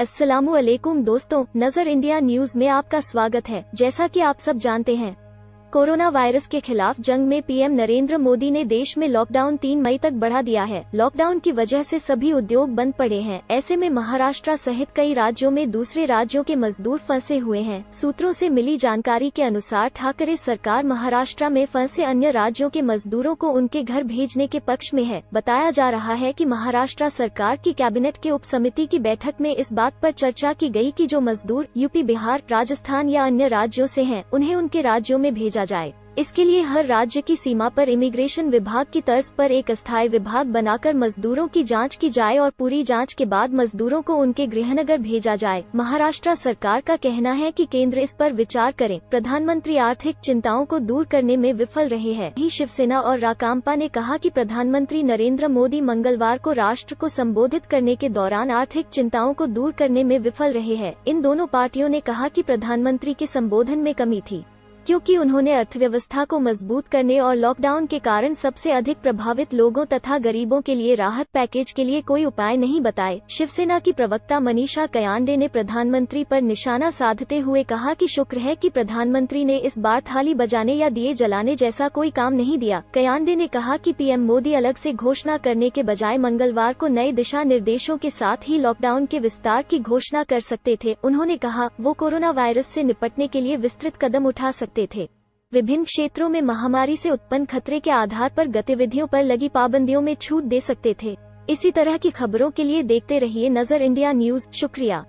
असलम दोस्तों नजर India news में आपका स्वागत है जैसा कि आप सब जानते हैं कोरोना वायरस के खिलाफ जंग में पीएम नरेंद्र मोदी ने देश में लॉकडाउन तीन मई तक बढ़ा दिया है लॉकडाउन की वजह से सभी उद्योग बंद पड़े हैं ऐसे में महाराष्ट्र सहित कई राज्यों में दूसरे राज्यों के मजदूर फंसे हुए हैं सूत्रों से मिली जानकारी के अनुसार ठाकरे सरकार महाराष्ट्र में फंसे अन्य राज्यों के मजदूरों को उनके घर भेजने के पक्ष में है बताया जा रहा है की महाराष्ट्र सरकार की कैबिनेट के उप समिति की बैठक में इस बात आरोप चर्चा की गयी की जो मजदूर यूपी बिहार राजस्थान या अन्य राज्यों ऐसी है उन्हें उनके राज्यों में भेजा किया जाए इसके लिए हर राज्य की सीमा पर इमिग्रेशन विभाग की तर्ज पर एक स्थायी विभाग बनाकर मजदूरों की जांच की जाए और पूरी जांच के बाद मजदूरों को उनके गृहनगर भेजा जाए महाराष्ट्र सरकार का कहना है कि केंद्र इस पर विचार करें प्रधानमंत्री आर्थिक चिंताओं को दूर करने में विफल रहे हैं ही शिवसेना और राकांपा ने कहा की प्रधानमंत्री नरेंद्र मोदी मंगलवार को राष्ट्र को संबोधित करने के दौरान आर्थिक चिंताओं को दूर करने में विफल रहे हैं इन दोनों पार्टियों ने कहा की प्रधानमंत्री के संबोधन में कमी थी क्योंकि उन्होंने अर्थव्यवस्था को मजबूत करने और लॉकडाउन के कारण सबसे अधिक प्रभावित लोगों तथा गरीबों के लिए राहत पैकेज के लिए कोई उपाय नहीं बताए शिवसेना की प्रवक्ता मनीषा कयांडे ने प्रधानमंत्री पर निशाना साधते हुए कहा कि शुक्र है कि प्रधानमंत्री ने इस बार थाली बजाने या दिए जलाने जैसा कोई काम नहीं दिया कयांडे ने कहा की पीएम मोदी अलग ऐसी घोषणा करने के बजाय मंगलवार को नए दिशा निर्देशों के साथ ही लॉकडाउन के विस्तार की घोषणा कर सकते थे उन्होंने कहा वो कोरोना वायरस ऐसी निपटने के लिए विस्तृत कदम उठा सकते તે તે વિવિધ ક્ષેત્રોમાં મહામારી સે ઉત્પન્ન ખતરે કે આધાર પર ગતિવિધિઓ પર લગી پابંદીઓ મે છૂટ દે સકતે થે ઇસી તરહ કે ખબરો કે લિયે દેખતે રહીએ નજર ઇન્ડિયા ન્યૂઝ શુક્રિયા